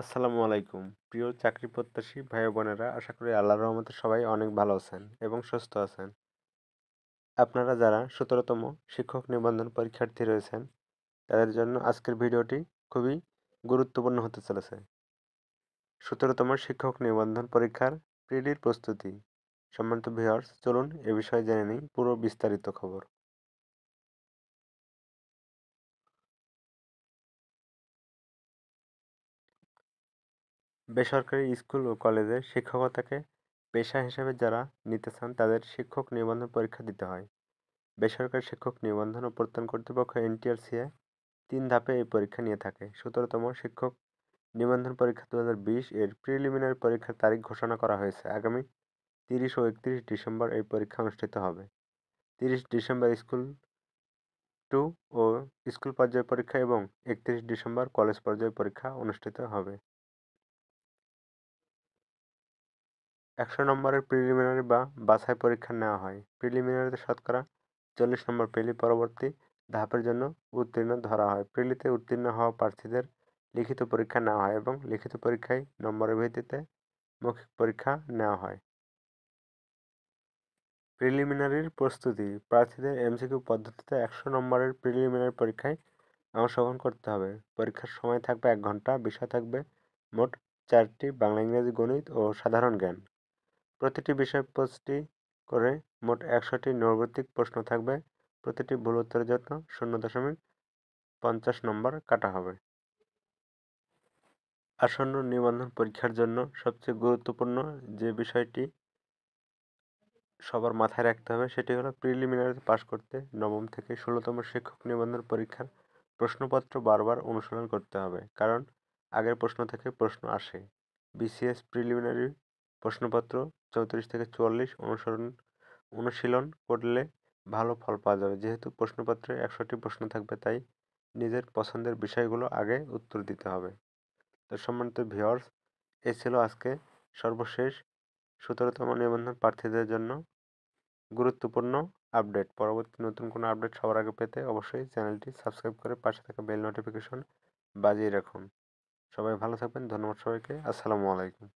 আসসালামু আলাইকুম প্রিয় চাকরি প্রত্যাশী ভাই বোনেরা আশা করি আল্লাহ রহমতে সবাই অনেক ভালো আছেন এবং সুস্থ আছেন আপনারা যারা সতেরোতম শিক্ষক নিবন্ধন পরীক্ষার্থী রয়েছেন তাদের জন্য আজকের ভিডিওটি খুবই গুরুত্বপূর্ণ হতে চলেছে সতেরোতম শিক্ষক নিবন্ধন পরীক্ষার প্রিডির প্রস্তুতি সম্মানিত ভিউয়ার্স চলুন এ বিষয়ে জেনে নিই পুরো বিস্তারিত খবর বেসরকারি স্কুল ও কলেজে শিক্ষকতাকে পেশা হিসেবে যারা নিতে চান তাদের শিক্ষক নিবন্ধন পরীক্ষা দিতে হয় বেসরকারি শিক্ষক নিবন্ধন ও প্রত্যয়ন কর্তৃপক্ষ এনটিআরসিএ তিন ধাপে এই পরীক্ষা নিয়ে থাকে সতেরোতম শিক্ষক নিবন্ধন পরীক্ষা দু এর প্রিলিমিনারি পরীক্ষার তারিখ ঘোষণা করা হয়েছে আগামী তিরিশ ও একত্রিশ ডিসেম্বর এই পরীক্ষা অনুষ্ঠিত হবে তিরিশ ডিসেম্বর স্কুল টু ও স্কুল পর্যায়ে পরীক্ষা এবং একত্রিশ ডিসেম্বর কলেজ পর্যায়ে পরীক্ষা অনুষ্ঠিত হবে একশো নম্বরের প্রিলিমিনারি বা বাছাই পরীক্ষা নেওয়া হয় প্রিলিমিনারিতে শতকরা চল্লিশ নম্বর প্রিলি পরবর্তী ধাপের জন্য উত্তীর্ণ ধরা হয় প্রিলিতে উত্তীর্ণ হওয়া প্রার্থীদের লিখিত পরীক্ষা নেওয়া হয় এবং লিখিত পরীক্ষায় নম্বরের ভিত্তিতে মৌখিক পরীক্ষা নেওয়া হয় প্রিলিমিনারির প্রস্তুতি প্রার্থীদের এমসিকিউ পদ্ধতিতে একশো নম্বরের প্রিলিমিনারি পরীক্ষায় অংশগ্রহণ করতে হবে পরীক্ষার সময় থাকবে এক ঘন্টা বিষয় থাকবে মোট চারটি বাংলা ইংরেজি গণিত ও সাধারণ জ্ঞান প্রতিটি বিষয় পোস্টটি করে মোট একশোটি নৈর্ব্যক্তিক প্রশ্ন থাকবে প্রতিটি ভুল উত্তরের জন্য শূন্য দশমিক পঞ্চাশ নম্বর কাটা হবে আসন্ন নিবন্ধন পরীক্ষার জন্য সবচেয়ে গুরুত্বপূর্ণ যে বিষয়টি সবার মাথায় রাখতে হবে সেটি হলো প্রিলিমিনারি পাস করতে নবম থেকে ষোলোতম শিক্ষক নিবন্ধন পরীক্ষার প্রশ্নপত্র বারবার অনুসরণ করতে হবে কারণ আগের প্রশ্ন থেকে প্রশ্ন আসে বিসিএস প্রিলিমিনারি প্রশ্নপত্র চৌত্রিশ থেকে চুয়াল্লিশ অনুসরণ অনুশীলন করলে ভালো ফল পাওয়া যাবে যেহেতু প্রশ্নপত্রে একশোটি প্রশ্ন থাকবে তাই নিজের পছন্দের বিষয়গুলো আগে উত্তর দিতে হবে তো সম্মানিত ভিওর্স এ ছিল আজকে সর্বশেষ সতেরোতম নিবন্ধন প্রার্থীদের জন্য গুরুত্বপূর্ণ আপডেট পরবর্তী নতুন কোনো আপডেট সবার আগে পেতে অবশ্যই চ্যানেলটি সাবস্ক্রাইব করে পাশে থাকা বেল নোটিফিকেশন বাজিয়ে রাখুন সবাই ভালো থাকবেন ধন্যবাদ সবাইকে আসসালামু আলাইকুম